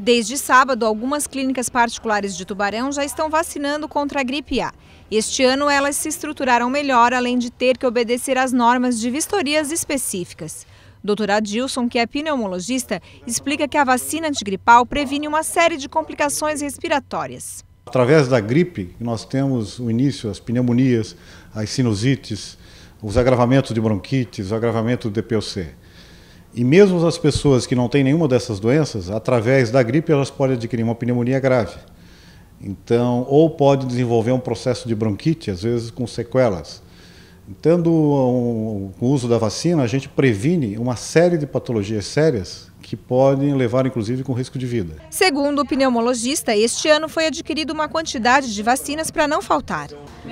Desde sábado, algumas clínicas particulares de Tubarão já estão vacinando contra a gripe A. Este ano, elas se estruturaram melhor, além de ter que obedecer às normas de vistorias específicas. Doutor Adilson, que é pneumologista, explica que a vacina antigripal previne uma série de complicações respiratórias. Através da gripe, nós temos o início, as pneumonias, as sinusites, os agravamentos de bronquite, o agravamento do DPOC. E mesmo as pessoas que não têm nenhuma dessas doenças, através da gripe elas podem adquirir uma pneumonia grave. Então, ou pode desenvolver um processo de bronquite, às vezes com sequelas. Então, com o uso da vacina, a gente previne uma série de patologias sérias que podem levar, inclusive, com risco de vida. Segundo o pneumologista, este ano foi adquirida uma quantidade de vacinas para não faltar.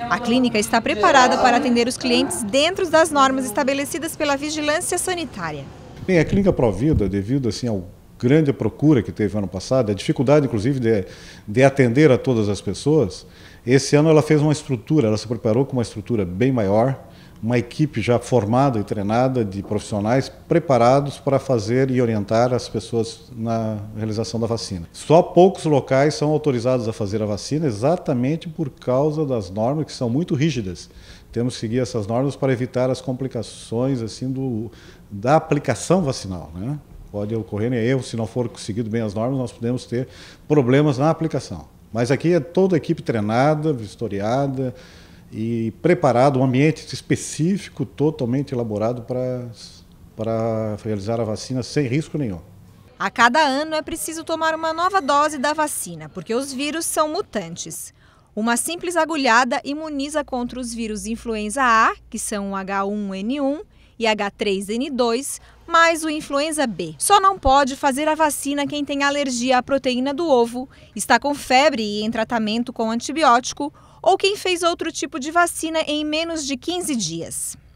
A clínica está preparada para atender os clientes dentro das normas estabelecidas pela vigilância sanitária. Bem, a Clínica Provida, devido assim ao grande procura que teve ano passado, a dificuldade inclusive de, de atender a todas as pessoas, esse ano ela fez uma estrutura, ela se preparou com uma estrutura bem maior, uma equipe já formada e treinada de profissionais preparados para fazer e orientar as pessoas na realização da vacina. Só poucos locais são autorizados a fazer a vacina exatamente por causa das normas que são muito rígidas. Temos que seguir essas normas para evitar as complicações assim do, da aplicação vacinal, né? Pode ocorrer né? erro se não for seguido bem as normas, nós podemos ter problemas na aplicação. Mas aqui é toda a equipe treinada, vistoriada, e preparado, um ambiente específico, totalmente elaborado para, para realizar a vacina sem risco nenhum. A cada ano é preciso tomar uma nova dose da vacina, porque os vírus são mutantes. Uma simples agulhada imuniza contra os vírus influenza A, que são o H1N1 e H3N2, mais o influenza B. Só não pode fazer a vacina quem tem alergia à proteína do ovo, está com febre e em tratamento com antibiótico ou quem fez outro tipo de vacina em menos de 15 dias.